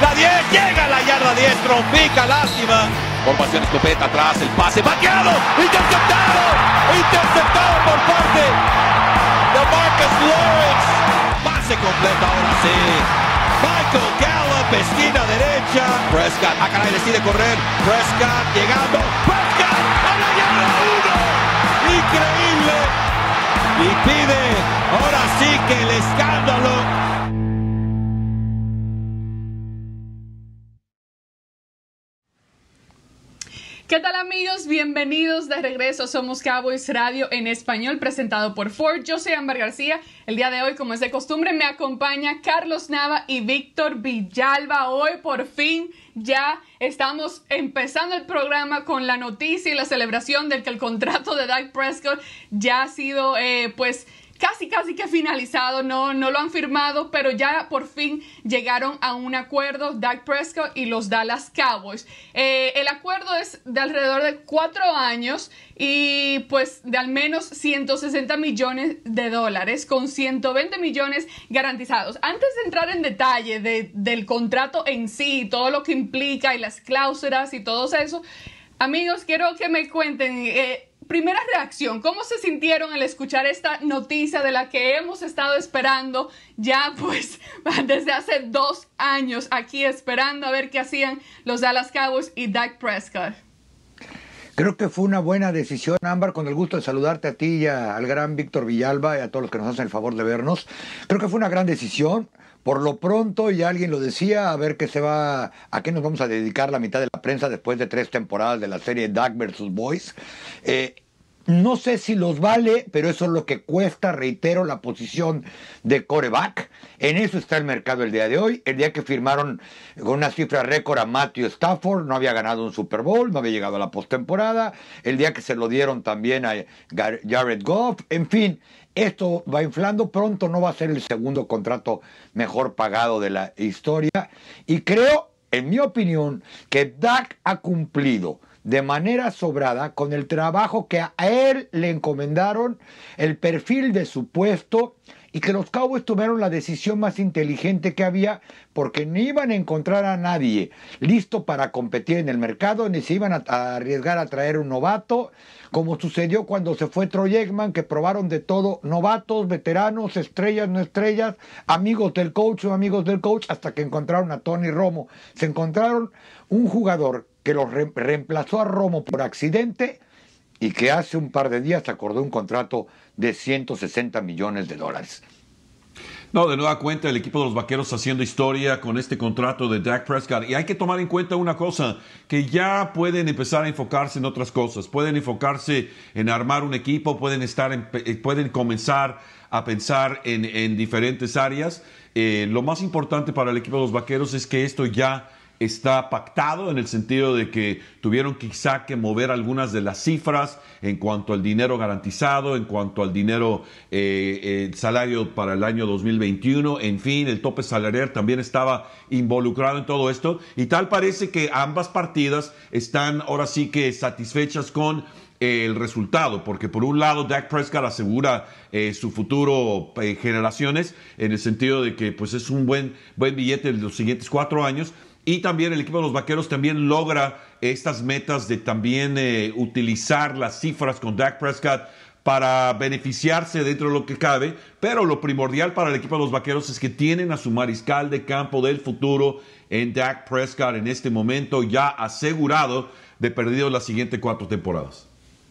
La 10, llega la yarda 10, trompica, lástima. Formación escopeta atrás, el pase, vaqueado, interceptado, interceptado por parte de Marcus Lawrence. Pase completa ahora sí. Michael Gallup, esquina derecha. Prescott, a caray, decide correr. Prescott llegando. Prescott a la yarda 1. Increíble. Y pide ahora sí que el escándalo. ¿Qué tal amigos? Bienvenidos de regreso. Somos Cowboys Radio en español presentado por Ford. Yo soy Amber García. El día de hoy, como es de costumbre, me acompaña Carlos Nava y Víctor Villalba. Hoy por fin ya estamos empezando el programa con la noticia y la celebración del que el contrato de Dyke Prescott ya ha sido eh, pues casi, casi que finalizado, no, no lo han firmado, pero ya por fin llegaron a un acuerdo Dak Prescott y los Dallas Cowboys. Eh, el acuerdo es de alrededor de cuatro años y pues de al menos 160 millones de dólares con 120 millones garantizados. Antes de entrar en detalle del contrato en sí, todo lo que implica y las cláusulas y todo eso, amigos, quiero que me cuenten. Eh, primera reacción, ¿cómo se sintieron al escuchar esta noticia de la que hemos estado esperando ya pues desde hace dos años aquí esperando a ver qué hacían los Dallas Cowboys y Dak Prescott? Creo que fue una buena decisión, Ámbar, con el gusto de saludarte a ti y al gran Víctor Villalba y a todos los que nos hacen el favor de vernos. Creo que fue una gran decisión. Por lo pronto, y alguien lo decía, a ver qué se va, a qué nos vamos a dedicar la mitad de la prensa después de tres temporadas de la serie Duck versus Boys. Eh, no sé si los vale, pero eso es lo que cuesta, reitero, la posición de coreback. En eso está el mercado el día de hoy. El día que firmaron con una cifra récord a Matthew Stafford, no había ganado un Super Bowl, no había llegado a la postemporada. El día que se lo dieron también a Jared Goff. En fin, esto va inflando. Pronto no va a ser el segundo contrato mejor pagado de la historia. Y creo, en mi opinión, que Dak ha cumplido de manera sobrada con el trabajo que a él le encomendaron, el perfil de su puesto y que los Cowboys tomaron la decisión más inteligente que había porque no iban a encontrar a nadie listo para competir en el mercado, ni se iban a, arriesgar a traer un novato, como sucedió cuando se fue Troy que probaron de todo, novatos, veteranos, estrellas, no estrellas, amigos del coach o amigos del coach, hasta que encontraron a Tony Romo. Se encontraron un jugador que lo reemplazó a Romo por accidente y que hace un par de días acordó un contrato de 160 millones de dólares. No, de nueva cuenta, el equipo de los Vaqueros haciendo historia con este contrato de Dak Prescott. Y hay que tomar en cuenta una cosa, que ya pueden empezar a enfocarse en otras cosas. Pueden enfocarse en armar un equipo, pueden, estar eh, pueden comenzar a pensar en, diferentes áreas. Eh, lo más importante para el equipo de los Vaqueros es que esto ya está pactado en el sentido de que tuvieron quizá que mover algunas de las cifras en cuanto al dinero garantizado, en cuanto al dinero, eh, salario para el año 2021, en fin, el tope salarial también estaba involucrado en todo esto y tal parece que ambas partidas están ahora sí que satisfechas con eh, el resultado, porque por un lado Dak Prescott asegura eh, su futuro generaciones en el sentido de que pues es un buen, buen billete en los siguientes cuatro años y también el equipo de los Vaqueros también logra estas metas de también eh, utilizar las cifras con Dak Prescott para beneficiarse dentro de lo que cabe, pero lo primordial para el equipo de los Vaqueros es que tienen a su mariscal de campo del futuro en Dak Prescott en este momento ya asegurado de perdido las siguientes cuatro temporadas.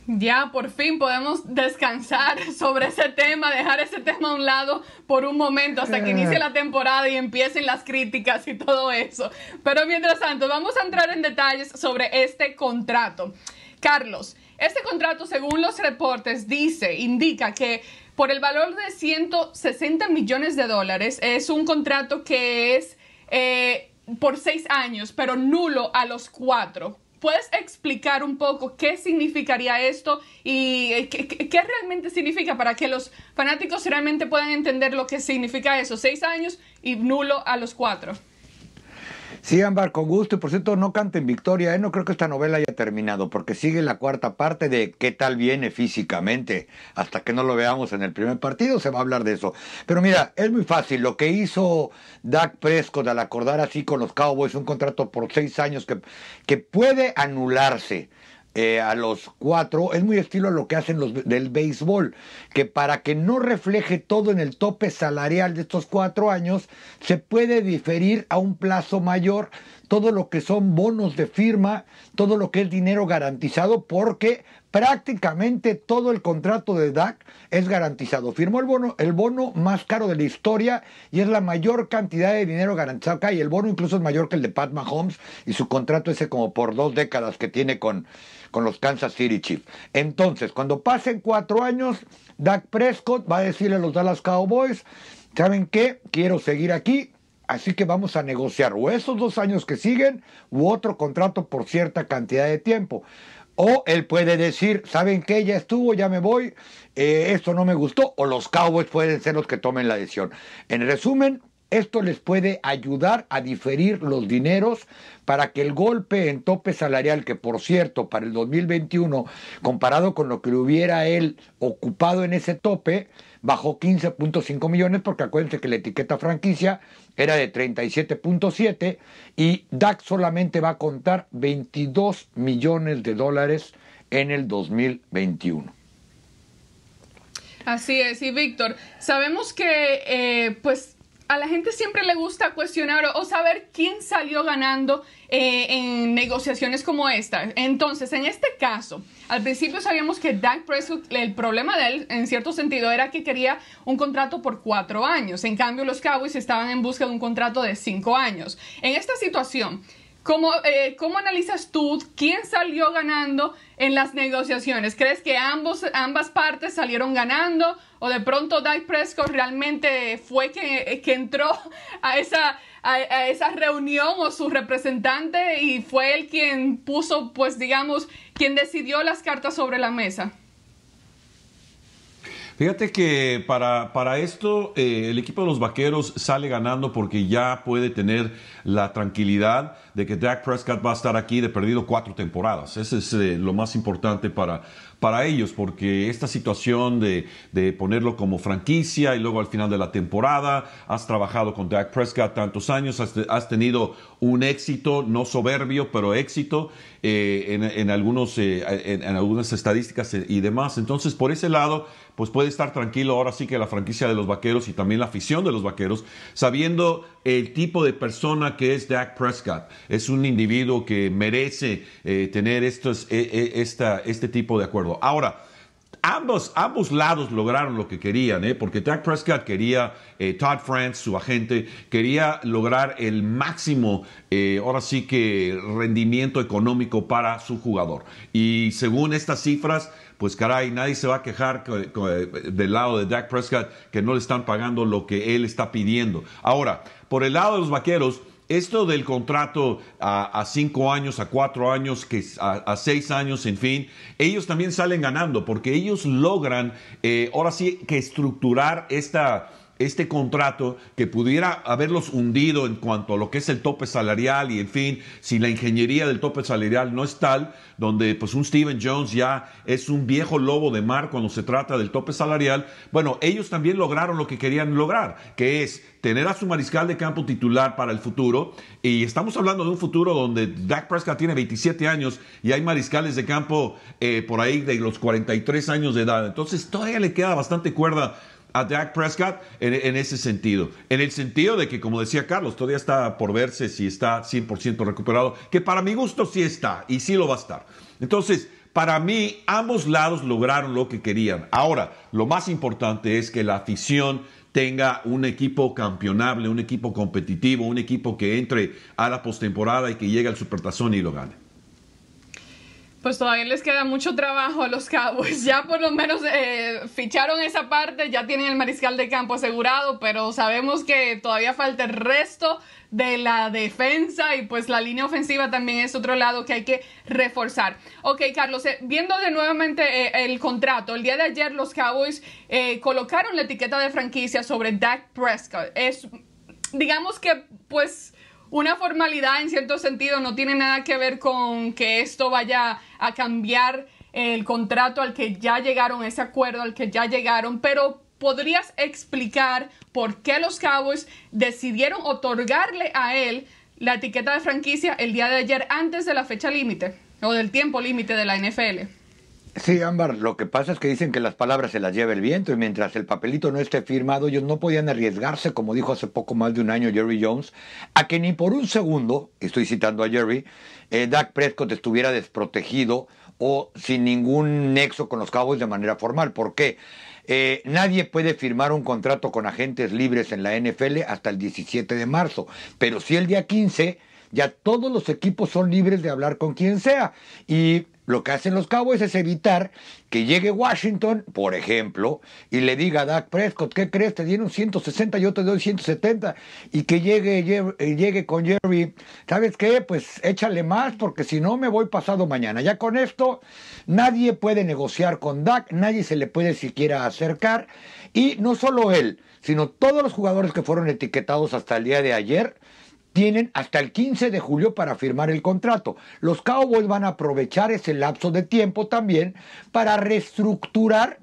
Ya por fin podemos descansar sobre ese tema, dejar ese tema a un lado por un momento hasta que inicie la temporada y empiecen las críticas y todo eso. Pero mientras tanto, vamos a entrar en detalles sobre este contrato. Carlos, este contrato, según los reportes, dice, indica que por el valor de 160 millones de dólares es un contrato que es eh, por seis años, pero nulo a los cuatro ¿Puedes explicar un poco qué significaría esto y eh, qué, realmente significa para que los fanáticos realmente puedan entender lo que significa eso? Seis años y nulo a los cuatro. Sí, Ámbar, con gusto. Y por cierto, no canten victoria, ¿eh? No creo que esta novela haya terminado, porque sigue la cuarta parte de qué tal viene físicamente. Hasta que no lo veamos en el primer partido, se va a hablar de eso. Pero mira, es muy fácil. Lo que hizo Dak Prescott al acordar así con los Cowboys un contrato por seis años que, que puede anularse. Eh, a los cuatro, es muy estilo a lo que hacen los del béisbol, que para que no refleje todo en el tope salarial de estos cuatro años, se puede diferir a un plazo mayor todo lo que son bonos de firma, todo lo que es dinero garantizado, porque prácticamente todo el contrato de Dak es garantizado. Firmó el bono, el bono más caro de la historia y es la mayor cantidad de dinero garantizado acá y el bono incluso es mayor que el de Pat Mahomes y su contrato ese como por dos décadas que tiene con, con los Kansas City Chiefs. Entonces, cuando pasen cuatro años, Dak Prescott va a decirle a los Dallas Cowboys, ¿saben qué? Quiero seguir aquí, Así que vamos a negociar o esos dos años que siguen u otro contrato por cierta cantidad de tiempo. O él puede decir, ¿saben qué? Ya estuvo, ya me voy, eh, esto no me gustó. O los Cowboys pueden ser los que tomen la decisión. En resumen, esto les puede ayudar a diferir los dineros para que el golpe en tope salarial, que por cierto, para el 2021, comparado con lo que hubiera él ocupado en ese tope, bajó 15.5 millones porque acuérdense que la etiqueta franquicia era de 37.7 y DAC solamente va a contar 22 millones de dólares en el 2021. Así es, y Víctor, sabemos que eh, pues a la gente siempre le gusta cuestionar o saber quién salió ganando eh, en negociaciones como esta. Entonces, en este caso, al principio sabíamos que Doug Prescott, el problema de él, en cierto sentido, era que quería un contrato por cuatro años. En cambio, los Cowboys estaban en busca de un contrato de cinco años. En esta situación, eh, ¿Cómo, analizas tú quién salió ganando en las negociaciones? ¿Crees que ambos, ambas partes salieron ganando o de pronto Dak Prescott realmente fue quien entró a esa, a, a esa reunión o su representante y fue él quien puso, pues digamos, quien decidió las cartas sobre la mesa? Fíjate que para, para esto eh, el equipo de los Vaqueros sale ganando porque ya puede tener la tranquilidad de que Dak Prescott va a estar aquí de perdido cuatro temporadas. Ese es eh, lo más importante para, para ellos, porque esta situación de, ponerlo como franquicia y luego al final de la temporada, has trabajado con Dak Prescott tantos años, has, has tenido un éxito, no soberbio, pero éxito eh, en, algunos, en, algunas estadísticas y demás. Entonces, por ese lado, pues puede estar tranquilo ahora sí que la franquicia de los Vaqueros y también la afición de los Vaqueros, sabiendo el tipo de persona que es Dak Prescott. Es un individuo que merece eh, tener e, e, esta, este tipo de acuerdo. Ahora, Ambos, ambos lados lograron lo que querían, ¿eh? porque Jack Prescott quería, eh, Todd France, su agente, quería lograr el máximo, eh, ahora sí que rendimiento económico para su jugador. Y según estas cifras, pues caray, nadie se va a quejar del lado de Dak Prescott que no le están pagando lo que él está pidiendo. Ahora, por el lado de los vaqueros, esto del contrato a, cinco años, a cuatro años, que a, a, seis años, en fin, ellos también salen ganando porque ellos logran eh, ahora sí que estructurar esta, este contrato que pudiera haberlos hundido en cuanto a lo que es el tope salarial y en fin, si la ingeniería del tope salarial no es tal, donde pues un Steven Jones ya es un viejo lobo de mar cuando se trata del tope salarial, bueno, ellos también lograron lo que querían lograr, que es tener a su mariscal de campo titular para el futuro. Y estamos hablando de un futuro donde Dak Prescott tiene 27 años y hay mariscales de campo eh, por ahí de los 43 años de edad. Entonces todavía le queda bastante cuerda a Dak Prescott en, ese sentido. En el sentido de que, como decía Carlos, todavía está por verse si está 100% recuperado, que para mi gusto sí está y sí lo va a estar. Entonces, para mí, ambos lados lograron lo que querían. Ahora, lo más importante es que la afición tenga un equipo campeonable, un equipo competitivo, un equipo que entre a la postemporada y que llegue al Supertazón y lo gane pues todavía les queda mucho trabajo a los Cowboys. Ya por lo menos eh, ficharon esa parte, ya tienen el mariscal de campo asegurado, pero sabemos que todavía falta el resto de la defensa y pues la línea ofensiva también es otro lado que hay que reforzar. Ok, Carlos, eh, viendo de nuevamente eh, el contrato, el día de ayer los Cowboys colocaron la etiqueta de franquicia sobre Dak Prescott. Es, digamos que pues una formalidad en cierto sentido, no tiene nada que ver con que esto vaya a cambiar el contrato al que ya llegaron, ese acuerdo al que ya llegaron, pero podrías explicar por qué los Cowboys decidieron otorgarle a él la etiqueta de franquicia el día de ayer antes de la fecha límite o del tiempo límite de la NFL. Sí, Ámbar, lo que pasa es que dicen que las palabras se las lleva el viento y mientras el papelito no esté firmado, ellos no podían arriesgarse, como dijo hace poco más de un año Jerry Jones, a que ni por un segundo, estoy citando a Jerry, eh, Dak Prescott estuviera desprotegido o sin ningún nexo con los Cowboys de manera formal. porque eh, nadie puede firmar un contrato con agentes libres en la NFL hasta el 17 de marzo, pero si el día 15 ya todos los equipos son libres de hablar con quien sea. Y lo que hacen los cabos es evitar que llegue Washington, por ejemplo, y le diga a Dak Prescott, ¿qué crees? Te dieron 160, yo te doy 170. Y que llegue, llegue, con Jerry, ¿sabes qué? Pues échale más porque si no me voy pasado mañana. Ya con esto nadie puede negociar con Dak, nadie se le puede siquiera acercar. Y no solo él, sino todos los jugadores que fueron etiquetados hasta el día de ayer tienen hasta el 15 de julio para firmar el contrato. Los Cowboys van a aprovechar ese lapso de tiempo también para reestructurar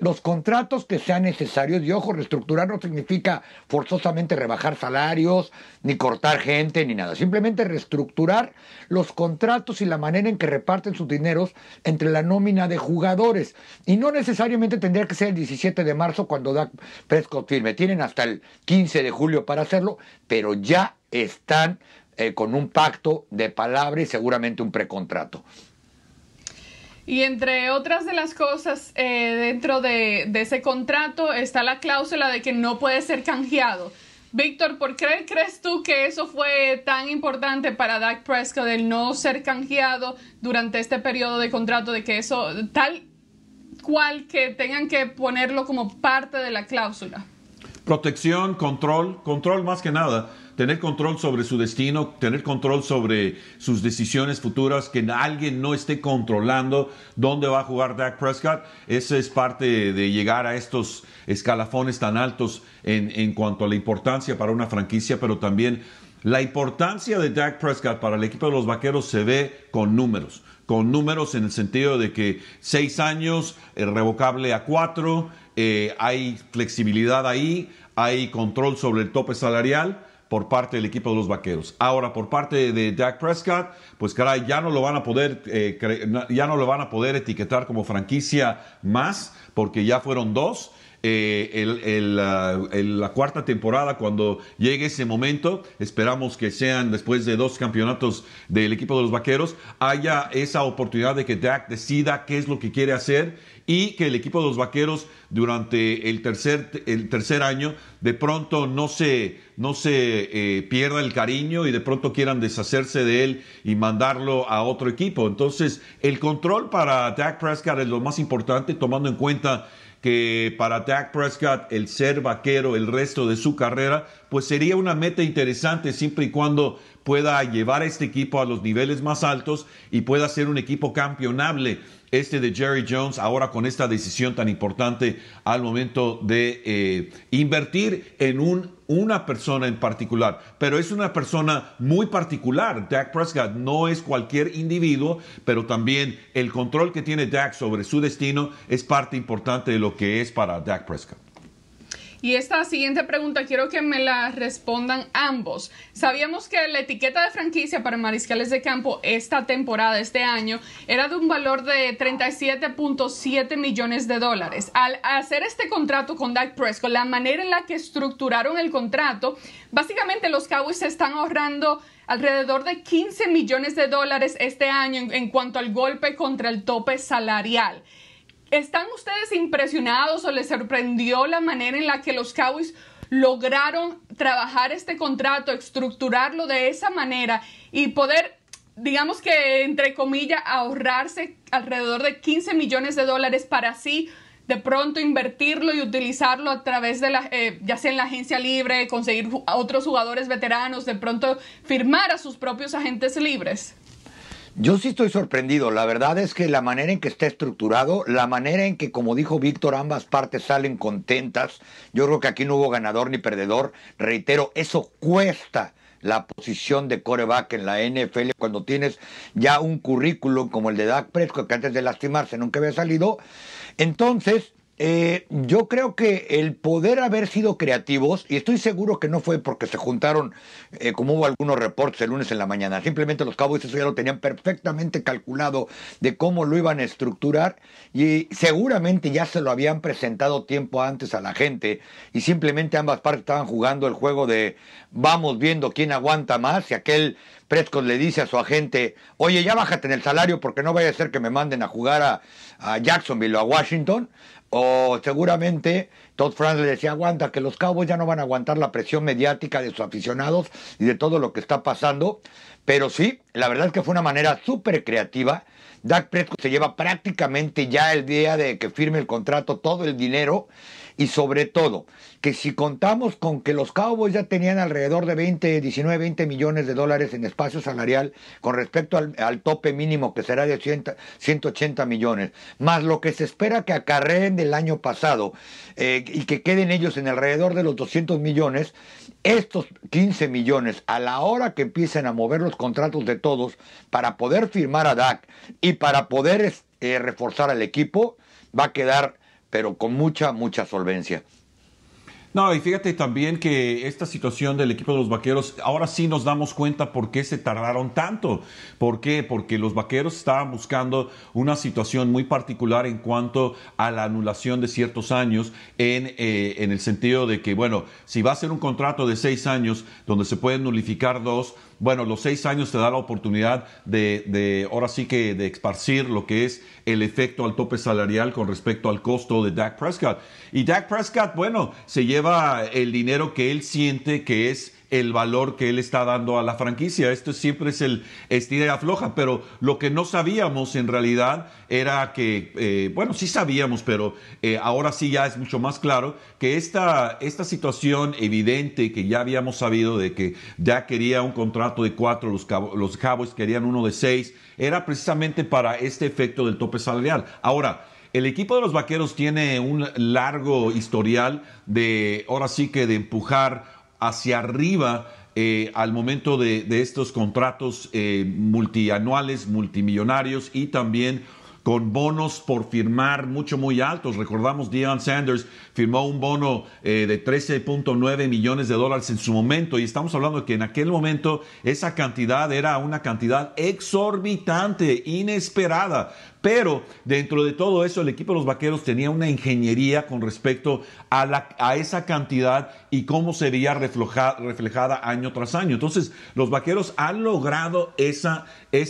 los contratos que sean necesarios. Y ojo, reestructurar no significa forzosamente rebajar salarios, ni cortar gente, ni nada. Simplemente reestructurar los contratos y la manera en que reparten sus dineros entre la nómina de jugadores. Y no necesariamente tendría que ser el 17 de marzo cuando da Prescott firme. Tienen hasta el 15 de julio para hacerlo, pero ya están eh, con un pacto de palabra y seguramente un precontrato. Y entre otras de las cosas, eh, dentro de, ese contrato está la cláusula de que no puede ser canjeado. Víctor, ¿por qué crees tú que eso fue tan importante para Dak Prescott el no ser canjeado durante este periodo de contrato, de que eso tal cual que tengan que ponerlo como parte de la cláusula? Protección, control, control más que nada tener control sobre su destino, tener control sobre sus decisiones futuras, que alguien no esté controlando dónde va a jugar Dak Prescott. eso es parte de llegar a estos escalafones tan altos en, cuanto a la importancia para una franquicia, pero también la importancia de Dak Prescott para el equipo de los Vaqueros se ve con números, con números en el sentido de que seis años, eh, revocable a cuatro, eh, hay flexibilidad ahí, hay control sobre el tope salarial por parte del equipo de los Vaqueros. Ahora, por parte de Dak Prescott, pues caray, ya no lo van a poder, eh, ya no lo van a poder etiquetar como franquicia más, porque ya fueron dos. Eh, la, cuarta temporada, cuando llegue ese momento, esperamos que sean después de dos campeonatos del equipo de los Vaqueros, haya esa oportunidad de que Dak decida qué es lo que quiere hacer y que el equipo de los Vaqueros durante el tercer, el tercer año de pronto no se, no se eh, pierda el cariño y de pronto quieran deshacerse de él y mandarlo a otro equipo. Entonces, el control para Dak Prescott es lo más importante, tomando en cuenta que para Dak Prescott el ser vaquero el resto de su carrera, pues sería una meta interesante siempre y cuando pueda llevar a este equipo a los niveles más altos y pueda ser un equipo campeonable este de Jerry Jones ahora con esta decisión tan importante al momento de eh, invertir en un, una persona en particular. Pero es una persona muy particular. Dak Prescott no es cualquier individuo, pero también el control que tiene Dak sobre su destino es parte importante de lo que es para Dak Prescott. Y esta siguiente pregunta quiero que me la respondan ambos. Sabíamos que la etiqueta de franquicia para mariscales de campo esta temporada, este año, era de un valor de 37.7 millones de dólares. Al hacer este contrato con Dak Prescott, la manera en la que estructuraron el contrato, básicamente los Cowboys se están ahorrando alrededor de 15 millones de dólares este año en, en cuanto al golpe contra el tope salarial. ¿Están ustedes impresionados o les sorprendió la manera en la que los Cowboys lograron trabajar este contrato, estructurarlo de esa manera y poder, digamos que, entre comillas, ahorrarse alrededor de 15 millones de dólares para así de pronto invertirlo y utilizarlo a través de la, eh, ya sea en la agencia libre, conseguir a otros jugadores veteranos, de pronto firmar a sus propios agentes libres? Yo sí estoy sorprendido. La verdad es que la manera en que está estructurado, la manera en que, como dijo Víctor, ambas partes salen contentas. Yo creo que aquí no hubo ganador ni perdedor. Reitero, eso cuesta la posición de coreback en la NFL cuando tienes ya un currículum como el de Dak Prescott, que antes de lastimarse nunca había salido. Entonces, eh, yo creo que el poder haber sido creativos, y estoy seguro que no fue porque se juntaron, eh, como hubo algunos reportes el lunes en la mañana, simplemente los Cowboys eso ya lo tenían perfectamente calculado de cómo lo iban a estructurar y seguramente ya se lo habían presentado tiempo antes a la gente y simplemente ambas partes estaban jugando el juego de vamos viendo quién aguanta más y aquel Prescott le dice a su agente, oye, ya bájate en el salario porque no vaya a ser que me manden a jugar a Jacksonville o a Washington. O seguramente Todd Franz le decía, aguanta, que los Cowboys ya no van a aguantar la presión mediática de sus aficionados y de todo lo que está pasando. Pero sí, la verdad es que fue una manera súper creativa. Dak Prescott se lleva prácticamente ya el día de que firme el contrato todo el dinero y sobre todo, que si contamos con que los Cowboys ya tenían alrededor de 20, 19, 20 millones de dólares en espacio salarial con respecto al, tope mínimo que será de 180 millones, más lo que se espera que acarreen del año pasado eh, y que queden ellos en alrededor de los 200 millones, estos 15 millones, a la hora que empiecen a mover los contratos de todos para poder firmar a DAC y para poder eh, reforzar al equipo, va a quedar pero con mucha, mucha solvencia. No, y fíjate también que esta situación del equipo de los vaqueros, ahora sí nos damos cuenta por qué se tardaron tanto. ¿Por qué? Porque los vaqueros estaban buscando una situación muy particular en cuanto a la anulación de ciertos años, en, eh, el sentido de que, bueno, si va a ser un contrato de seis años donde se pueden nulificar dos, bueno, los seis años te da la oportunidad de, de ahora sí que de esparcir lo que es el efecto al tope salarial con respecto al costo de Dak Prescott. Y Dak Prescott, bueno, se lleva el dinero que él siente que es el valor que él está dando a la franquicia. Esto siempre es el estira y afloja, pero lo que no sabíamos en realidad era que, eh, bueno, sí sabíamos, pero eh, ahora sí ya es mucho más claro que esta, esta situación evidente que ya habíamos sabido de que ya quería un contrato de cuatro, los, los Cowboys querían uno de seis, era precisamente para este efecto del tope salarial. Ahora, el equipo de los Vaqueros tiene un largo historial de, ahora sí que de empujar hacia arriba eh, al momento de, estos contratos eh, multianuales, multimillonarios y también con bonos por firmar mucho, muy altos. Recordamos, Deion Sanders firmó un bono eh, de 13.9 millones de dólares en su momento y estamos hablando de que en aquel momento esa cantidad era una cantidad exorbitante, inesperada pero dentro de todo eso, el equipo de los Vaqueros tenía una ingeniería con respecto a, esa cantidad y cómo sería veía reflejada año tras año. Entonces, los Vaqueros han logrado esa e,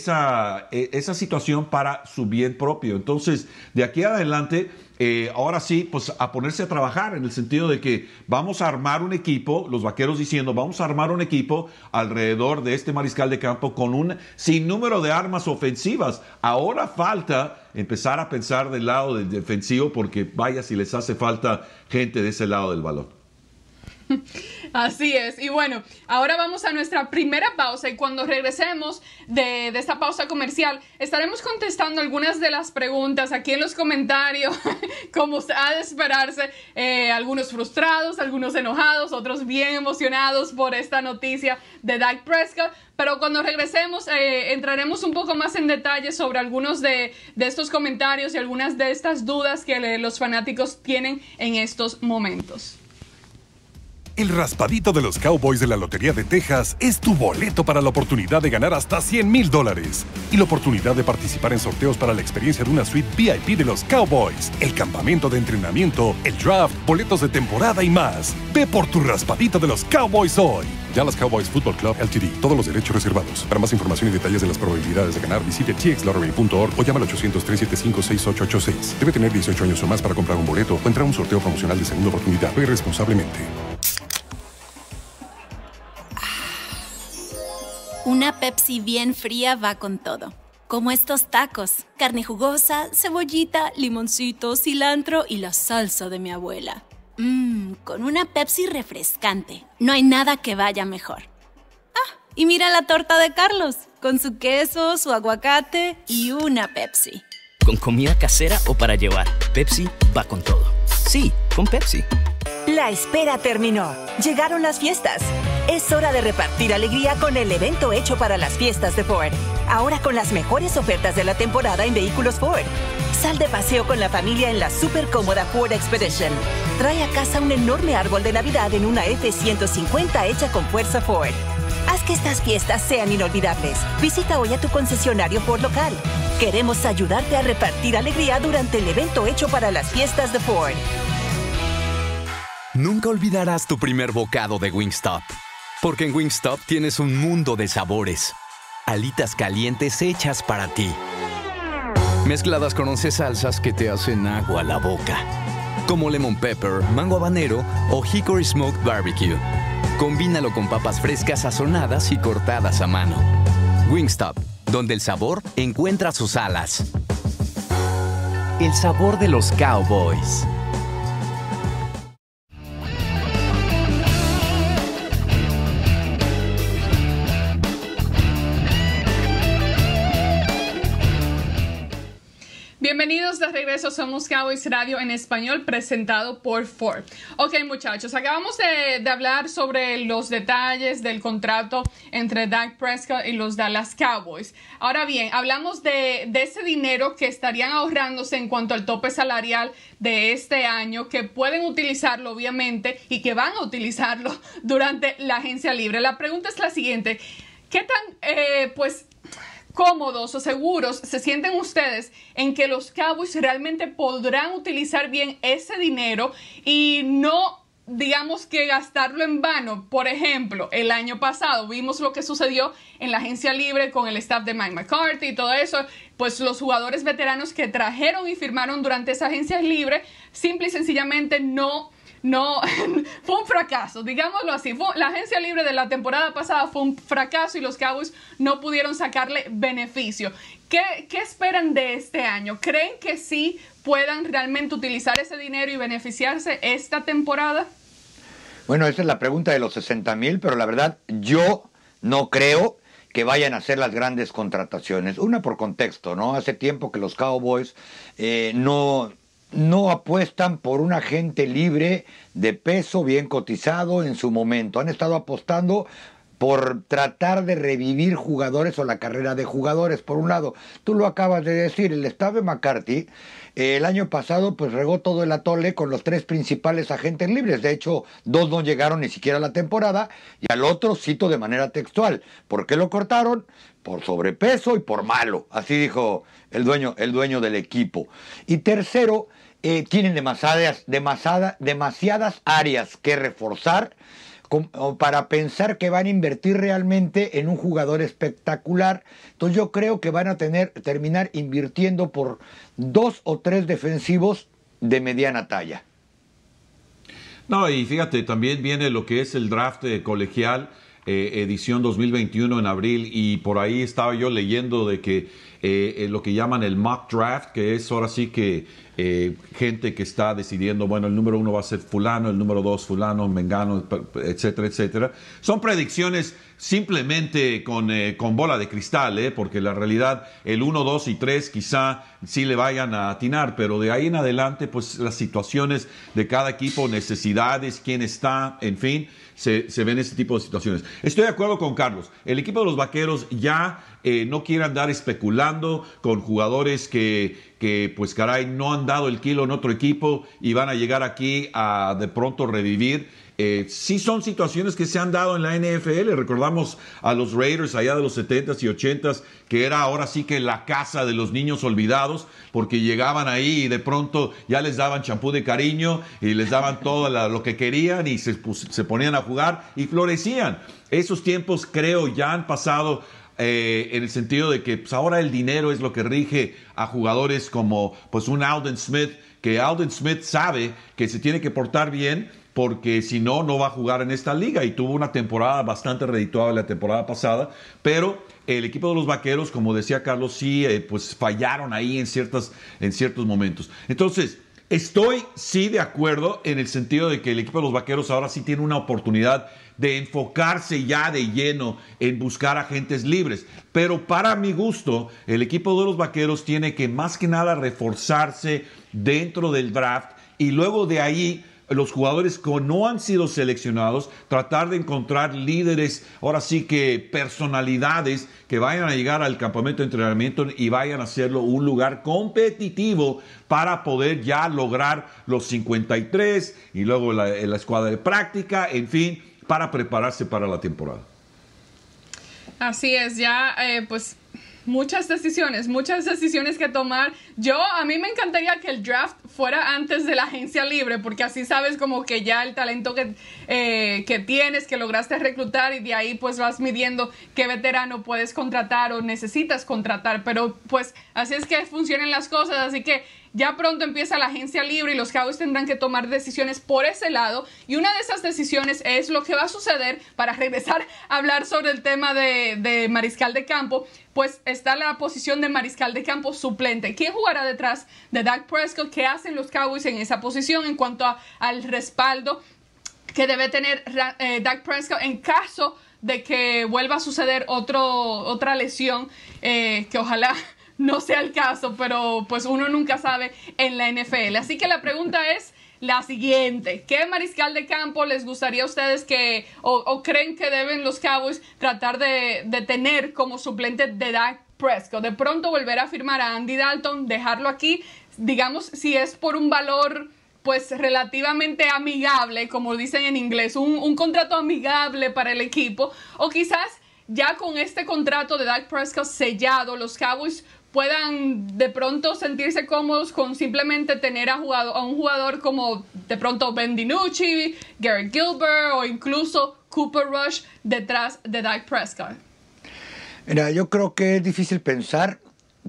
situación para su bien propio. Entonces, de aquí adelante eh, ahora sí, pues a ponerse a trabajar en el sentido de que vamos a armar un equipo, los vaqueros diciendo, vamos a armar un equipo alrededor de este mariscal de campo con un sinnúmero de armas ofensivas. Ahora falta empezar a pensar del lado del defensivo porque vaya si les hace falta gente de ese lado del balón. Así es. Y bueno, ahora vamos a nuestra primera pausa y cuando regresemos de, esta pausa comercial estaremos contestando algunas de las preguntas aquí en los comentarios, como ha de esperarse, eh, algunos frustrados, algunos enojados, otros bien emocionados por esta noticia de Dak Prescott. Pero cuando regresemos eh, entraremos un poco más en detalle sobre algunos de, estos comentarios y algunas de estas dudas que los fanáticos tienen en estos momentos. El raspadito de los Cowboys de la Lotería de Texas es tu boleto para la oportunidad de ganar hasta 100 mil dólares y la oportunidad de participar en sorteos para la experiencia de una suite VIP de los Cowboys, el campamento de entrenamiento, el draft, boletos de temporada y más. Ve por tu raspadito de los Cowboys hoy. Dallas Cowboys Football Club LTD. Todos los derechos reservados. Para más información y detalles de las probabilidades de ganar, visite txlottery.org o llama al 800-375-6886. Debe tener 18 años o más para comprar un boleto o entrar a un sorteo promocional de segunda oportunidad. Ve responsablemente. Una Pepsi bien fría va con todo. Como estos tacos, carne jugosa, cebollita, limoncito, cilantro y la salsa de mi abuela. Mmm, con una Pepsi refrescante. No hay nada que vaya mejor. Ah, y mira la torta de Carlos, con su queso, su aguacate y una Pepsi. Con comida casera o para llevar, Pepsi va con todo. Sí, con Pepsi. La espera terminó. Llegaron las fiestas. Es hora de repartir alegría con el evento hecho para las fiestas de Ford. Ahora con las mejores ofertas de la temporada en vehículos Ford. Sal de paseo con la familia en la súper cómoda Ford Expedition. Trae a casa un enorme árbol de Navidad en una F-150 hecha con fuerza Ford. Haz que estas fiestas sean inolvidables. Visita hoy a tu concesionario Ford local. Queremos ayudarte a repartir alegría durante el evento hecho para las fiestas de Ford. Nunca olvidarás tu primer bocado de Wingstop, porque en Wingstop tienes un mundo de sabores. Alitas calientes hechas para ti. Mezcladas con 11 salsas que te hacen agua a la boca, como lemon pepper, mango habanero o hickory smoked barbecue. Combínalo con papas frescas sazonadas y cortadas a mano. Wingstop, donde el sabor encuentra sus alas. El sabor de los cowboys. eso somos Cowboys Radio en español presentado por Ford. Ok muchachos, acabamos de, hablar sobre los detalles del contrato entre Dak Prescott y los Dallas Cowboys. Ahora bien, hablamos de, ese dinero que estarían ahorrándose en cuanto al tope salarial de este año, que pueden utilizarlo obviamente y que van a utilizarlo durante la agencia libre. La pregunta es la siguiente. ¿Qué tan, eh, pues, cómodos o seguros se sienten ustedes en que los Cowboys realmente podrán utilizar bien ese dinero y no digamos que gastarlo en vano. Por ejemplo, el año pasado vimos lo que sucedió en la agencia libre con el staff de Mike McCarthy y todo eso. Pues los jugadores veteranos que trajeron y firmaron durante esa agencia libre simple y sencillamente no no fue un fracaso, digámoslo así. la agencia libre de la temporada pasada fue un fracaso y los Cowboys no pudieron sacarle beneficio. ¿Qué, esperan de este año? ¿Creen que sí puedan realmente utilizar ese dinero y beneficiarse esta temporada? Bueno, esa es la pregunta de los 60 mil, pero la verdad yo no creo que vayan a hacer las grandes contrataciones. Una por contexto, ¿no? Hace tiempo que los Cowboys eh, no no apuestan por un agente libre de peso bien cotizado en su momento. Han estado apostando por tratar de revivir jugadores o la carrera de jugadores. Por un lado, tú lo acabas de decir, el estado de McCarthy eh, el año pasado pues regó todo el atole con los tres principales agentes libres. De hecho, dos no llegaron ni siquiera a la temporada y al otro cito de manera textual. ¿Por qué lo cortaron? Por sobrepeso y por malo. Así dijo el dueño, el dueño del equipo. Y tercero, eh, tienen demasiadas áreas que reforzar para pensar que van a invertir realmente en un jugador espectacular. Entonces yo creo que van a tener, terminar invirtiendo por dos o tres defensivos de mediana talla. No, y fíjate, también viene lo que es el draft eh, colegial, eh, edición 2021 en abril, y por ahí estaba yo leyendo de que eh, eh, lo que llaman el mock draft, que es ahora sí que eh, gente que está decidiendo, bueno, el número uno va a ser fulano, el número dos fulano, mengano, etcétera, etcétera. Son predicciones simplemente con, con bola de cristal, porque la realidad el uno, dos y tres quizá sí le vayan a atinar, pero de ahí en adelante, pues las situaciones de cada equipo, necesidades, quién está, en fin, se, se ven ese tipo de situaciones. Estoy de acuerdo con Carlos, el equipo de los Vaqueros ya eh, no quieran andar especulando con jugadores que, pues caray, no han dado el kilo en otro equipo y van a llegar aquí a de pronto revivir. si eh, sí son situaciones que se han dado en la NFL. Recordamos a los Raiders allá de los 70s y 80s, que era ahora sí que la casa de los niños olvidados, porque llegaban ahí y de pronto ya les daban champú de cariño y les daban todo lo que querían y se, se ponían a jugar y florecían. Esos tiempos creo ya han pasado eh, en el sentido de que pues, ahora el dinero es lo que rige a jugadores como pues, un Alden Smith, que Alden Smith sabe que se tiene que portar bien porque si no, no va a jugar en esta liga y tuvo una temporada bastante redituable la temporada pasada, pero el equipo de los vaqueros, como decía Carlos, sí, eh, pues fallaron ahí en, en ciertos momentos. Entonces, Estoy sí de acuerdo en el sentido de que el equipo de los Vaqueros ahora sí tiene una oportunidad de enfocarse ya de lleno en buscar agentes libres. Pero para mi gusto, el equipo de los Vaqueros tiene que más que nada reforzarse dentro del draft y luego de ahí los jugadores que no han sido seleccionados, tratar de encontrar líderes, ahora sí que personalidades que vayan a llegar al campamento de entrenamiento y vayan a hacerlo un lugar competitivo para poder ya lograr los 53 y luego eh, la, escuadra de práctica, en fin, para prepararse para la temporada. Así es, ya eh, pues muchas decisiones, muchas decisiones que tomar. Yo, a mí me encantaría que el draft fuera antes de la agencia libre, porque así sabes como que ya el talento que, eh, que tienes, que lograste reclutar y de ahí pues vas midiendo qué veterano puedes contratar o necesitas contratar. Pero pues así es que funcionan las cosas, así que ya pronto empieza la agencia libre y los Cowboys tendrán que tomar decisiones por ese lado. Y una de esas decisiones es lo que va a suceder para regresar a hablar sobre el tema de, mariscal de campo. Pues está la posición de mariscal de campo suplente. ¿Quién jugará detrás de Dak Prescott? ¿Qué hacen los Cowboys en esa posición en cuanto al respaldo que debe tener eh, Doug Prescott en caso de que vuelva a suceder otro, otra lesión eh, que ojalá no sea el caso, pero pues uno nunca sabe en la NFL. Así que la pregunta es la siguiente. ¿Qué mariscal de campo les gustaría a ustedes que o, creen que deben los Cowboys tratar de, tener como suplente de Dak Prescott? De pronto volver a firmar a Andy Dalton, dejarlo aquí, digamos, si es por un valor pues relativamente amigable, como dicen en inglés, un, un contrato amigable para el equipo, o quizás ya con este contrato de Dak Prescott sellado, los Cowboys puedan de pronto sentirse cómodos con simplemente tener a, jugado, a un jugador como de pronto Ben DiNucci, Garrett Gilbert o incluso Cooper Rush detrás de Dyke Prescott? Mira, yo creo que es difícil pensar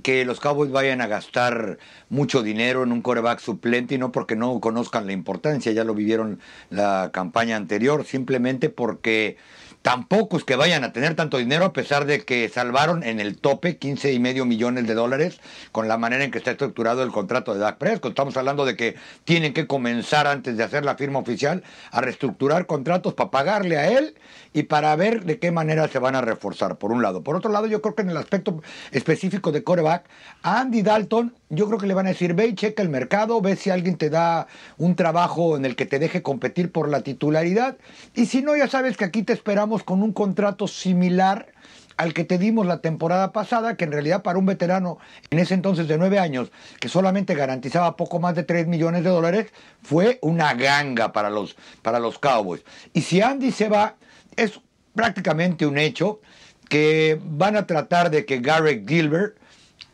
que los Cowboys vayan a gastar mucho dinero en un coreback suplente y no porque no conozcan la importancia, ya lo vivieron la campaña anterior, simplemente porque Tampoco es que vayan a tener tanto dinero a pesar de que salvaron en el tope 15 y medio millones de dólares con la manera en que está estructurado el contrato de Dak Prescott. Estamos hablando de que tienen que comenzar antes de hacer la firma oficial a reestructurar contratos para pagarle a él y para ver de qué manera se van a reforzar, por un lado. Por otro lado, yo creo que en el aspecto específico de coreback, a Andy Dalton yo creo que le van a decir, ve y checa el mercado, ve si alguien te da un trabajo en el que te deje competir por la titularidad. Y si no, ya sabes que aquí te esperamos con un contrato similar al que te dimos la temporada pasada, que en realidad para un veterano en ese entonces de nueve años, que solamente garantizaba poco más de 3 millones de dólares, fue una ganga para los, para los Cowboys. Y si Andy se va, es prácticamente un hecho que van a tratar de que Garrett Gilbert,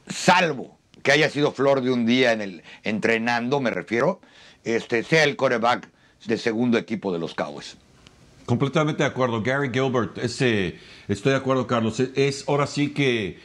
salvo que haya sido flor de un día en el entrenando, me refiero, este, sea el coreback de segundo equipo de los Cowboys. Completamente de acuerdo. Gary Gilbert, ese, estoy de acuerdo, Carlos. E, es, ahora sí que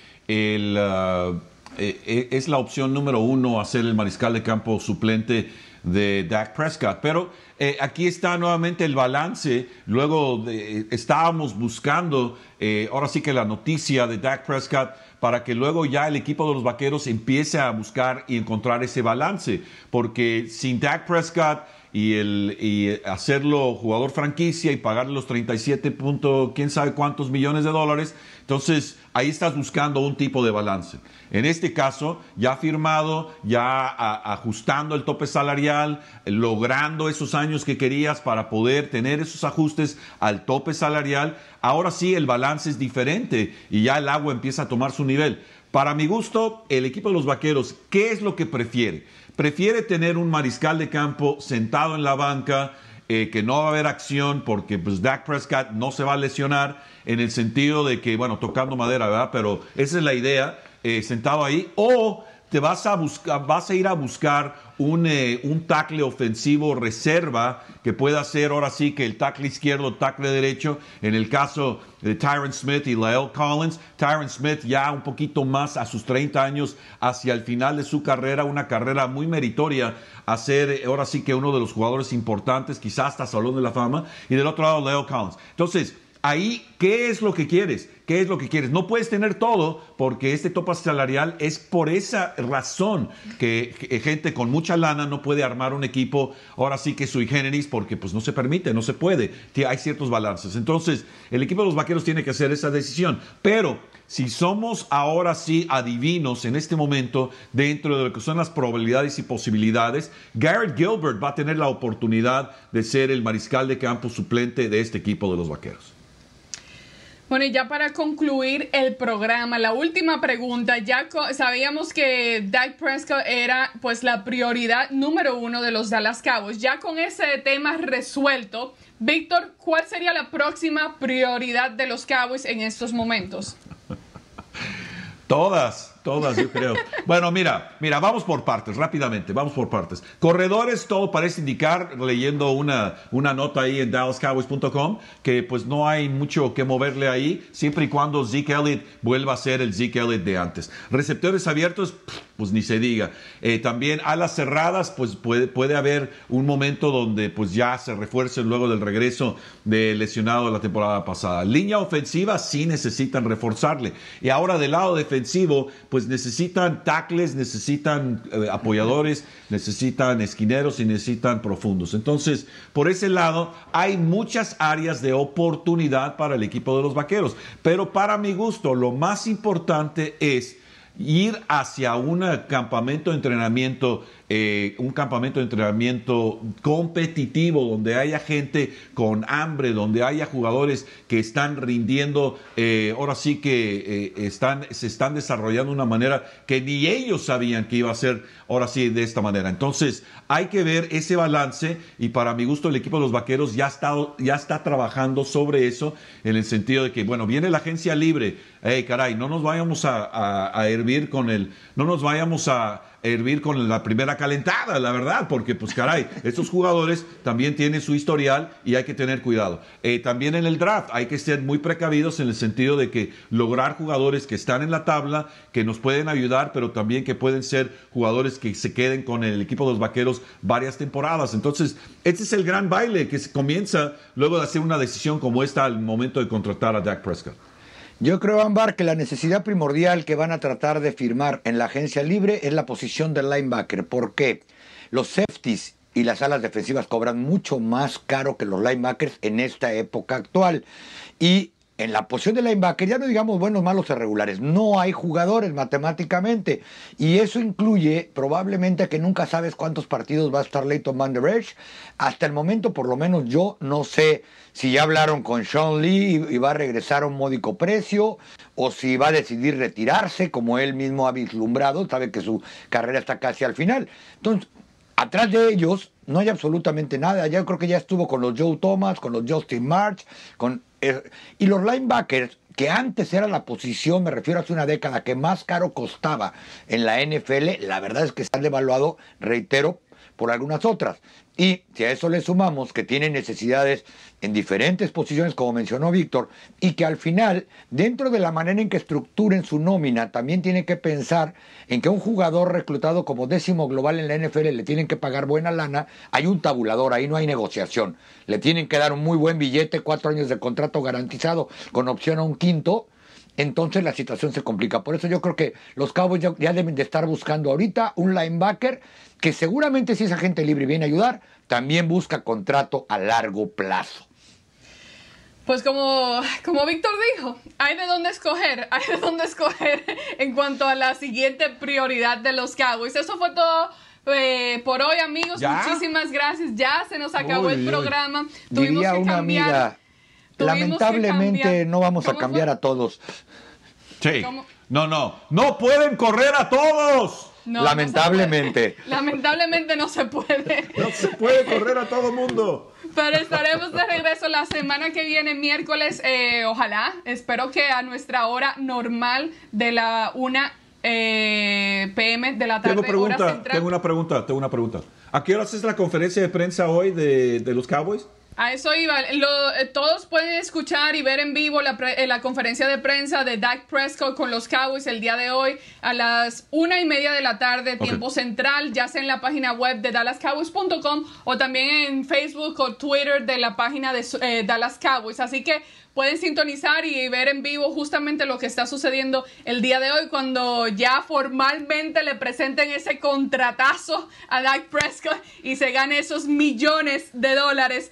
ah, e, e, es la opción número uno hacer el mariscal de campo suplente de Dak Prescott. Pero eh, aquí está nuevamente el balance. Luego estábamos buscando, eh, ahora sí que la noticia de Dak Prescott, para que luego ya el equipo de los vaqueros empiece a buscar y encontrar ese balance. Porque sin Dak Prescott y, el, hacerlo jugador franquicia y pagarle los 37 punto, quién sabe cuántos millones de dólares. Entonces, ahí estás buscando un tipo de balance. En este caso, ya firmado, ya ajustando el tope salarial, logrando esos años que querías para poder tener esos ajustes al tope salarial, ahora sí el balance es diferente y ya el agua empieza a tomar su nivel. Para mi gusto, el equipo de los Vaqueros, ¿qué es lo que prefiere? prefiere tener un mariscal de campo sentado en la banca, eh, que no va a haber acción porque pues, Dak Prescott no se va a lesionar en el sentido de que, bueno, tocando madera, ¿verdad? Pero esa es la idea, eh, sentado ahí. O te vas a, buscar, vas a ir a buscar eh, un, tackle ofensivo reserva que pueda hacer ahora sí que el tackle izquierdo, tackle derecho. En el caso de Tyron Smith y Lael Collins, Tyron Smith ya un poquito más a sus 30 años hacia el final de su carrera, una carrera muy meritoria a ser eh, ahora sí que uno de los jugadores importantes, quizás hasta Salón de la Fama. Y del otro lado, Lael Collins. Entonces, ahí, ¿qué es lo que quieres? qué es lo que quieres. No puedes tener todo porque este topa salarial es por esa razón que, gente con mucha lana no puede armar un equipo ahora sí que sui generis porque pues no se permite, no se puede. Hay ciertos balances. Entonces, el equipo de los vaqueros tiene que hacer esa decisión. Pero si somos ahora sí adivinos en este momento dentro de lo que son las probabilidades y posibilidades, Garrett Gilbert va a tener la oportunidad de ser el mariscal de campo suplente de este equipo de los Vaqueros. Bueno, y ya para concluir el programa, la última pregunta, ya sabíamos que Dak Prescott era pues la prioridad número uno de los Dallas Cowboys. Ya con ese tema resuelto, Víctor, ¿cuál sería la próxima prioridad de los Cowboys en estos momentos? Todas. Todas, yo creo. Bueno, mira, mira, vamos por partes, rápidamente, vamos por partes. Corredores, todo parece indicar, leyendo una, una nota ahí en DallasCowboys.com, que pues no hay mucho que moverle ahí, siempre y cuando Zeke Elliott vuelva a ser el Zeke Elliott de antes. Receptores abiertos, pues ni se diga. Eh, también alas cerradas, pues puede, puede haber un momento donde pues ya se refuercen luego del regreso de lesionado de la temporada pasada. Línea ofensiva sí necesitan reforzarle. Y ahora del lado defensivo, pues necesitan tackles, necesitan eh, apoyadores, necesitan esquineros y necesitan profundos. Entonces, por ese lado, hay muchas áreas de oportunidad para el equipo de los Vaqueros. Pero para mi gusto, lo más importante es ir hacia un campamento de entrenamiento eh, un campamento de entrenamiento competitivo, donde haya gente con hambre, donde haya jugadores que están rindiendo, eh, ahora sí que eh, están, se están desarrollando de una manera que ni ellos sabían que iba a ser ahora sí de esta manera. Entonces, hay que ver ese balance y para mi gusto el equipo de los Vaqueros ya está, ya está trabajando sobre eso en el sentido de que, bueno, viene la agencia libre, hey, caray, no nos vayamos a, a hervir con el, no nos vayamos a hervir con la primera calentada, la verdad, porque pues caray, estos jugadores también tienen su historial y hay que tener cuidado. Eh, también en el draft hay que ser muy precavidos en el sentido de que lograr jugadores que están en la tabla, que nos pueden ayudar, pero también que pueden ser jugadores que se queden con el equipo de los Vaqueros varias temporadas. Entonces, este es el gran baile que se comienza luego de hacer una decisión como esta al momento de contratar a Jack Prescott. Yo creo, Ámbar, que la necesidad primordial que van a tratar de firmar en la agencia libre es la posición del linebacker. porque Los safeties y las alas defensivas cobran mucho más caro que los linebackers en esta época actual. Y en la posición de la ya no digamos buenos, malos o regulares, no hay jugadores matemáticamente. Y eso incluye probablemente que nunca sabes cuántos partidos va a estar Leighton Van Der Hasta el momento, por lo menos yo no sé si ya hablaron con Sean Lee y va a regresar a un módico precio o si va a decidir retirarse, como él mismo ha vislumbrado, sabe que su carrera está casi al final. Entonces, atrás de ellos no hay absolutamente nada. yo creo que ya estuvo con los Joe Thomas, con los Justin March, con y los linebackers, que antes era la posición, me refiero hace una década, que más caro costaba en la NFL, la verdad es que se han devaluado, reitero, por algunas otras. Y si a eso le sumamos que tiene necesidades en diferentes posiciones, como mencionó Víctor, y que al final, dentro de la manera en que estructuren su nómina, también tienen que pensar en que un jugador reclutado como décimo global en la NFL le tienen que pagar buena lana, hay un tabulador, ahí no hay negociación. Le tienen que dar un muy buen billete, cuatro años de contrato garantizado con opción a un quinto, entonces la situación se complica. Por eso yo creo que los Cowboys ya, deben de estar buscando ahorita un linebacker que seguramente si esa gente libre viene a ayudar, también busca contrato a largo plazo. Pues como, como Víctor dijo, hay de dónde escoger, hay de dónde escoger en cuanto a la siguiente prioridad de los Cowboys. Eso fue todo eh, por hoy, amigos. Muchísimas gracias. Ya se nos acabó el programa. Tuvimos que cambiar lamentablemente no vamos a cambiar a todos. Sí. No, no. No pueden correr a todos. lamentablemente. lamentablemente no se puede. No se puede correr a todo mundo. Pero estaremos de regreso la semana que viene, miércoles. Eh, ojalá, espero que a nuestra hora normal de la 1 eh, pm de la tarde. Tengo, tengo una pregunta, tengo una pregunta. ¿A qué hora es la conferencia de prensa hoy de los Cowboys? A eso iba. Eh, todos pueden escuchar y ver en vivo eh, la, conferencia de prensa de Dak Prescott con los Cowboys el día de hoy a las una y media de la tarde, tiempo central, ya sea en la página web de dallascowboys.com o también en Facebook o Twitter de la página de eh, Dallas Cowboys. Así que pueden sintonizar y ver en vivo justamente lo que está sucediendo el día de hoy cuando ya formalmente le presenten ese contratazo a Dak Prescott y se gane esos millones de dólares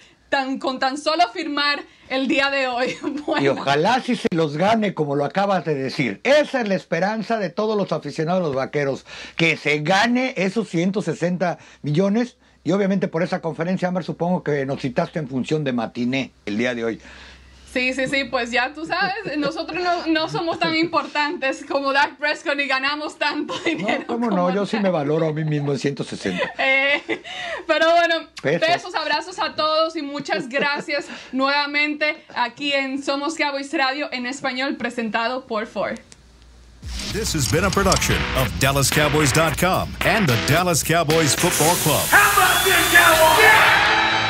con tan solo firmar el día de hoy. Y ojalá si se los gane, como lo acabas de decir. Esa es la esperanza de todos los aficionados de los vaqueros, que se gane esos 160 millones. Y obviamente por esa conferencia, amar supongo que nos citaste en función de matiné el día de hoy. Sí, sí, sí, pues ya tú sabes, nosotros no, somos tan importantes como Dak Prescott y ganamos tanto dinero. No, ¿Cómo no? Yo sí me valoro a mí mismo en 160. Eh, pero bueno, besos. abrazos a todos y muchas gracias nuevamente aquí en Somos Cowboys Radio en español presentado por Ford. This has been a production of DallasCowboys.com and the Dallas Cowboys Football Club. How about this, Cowboys?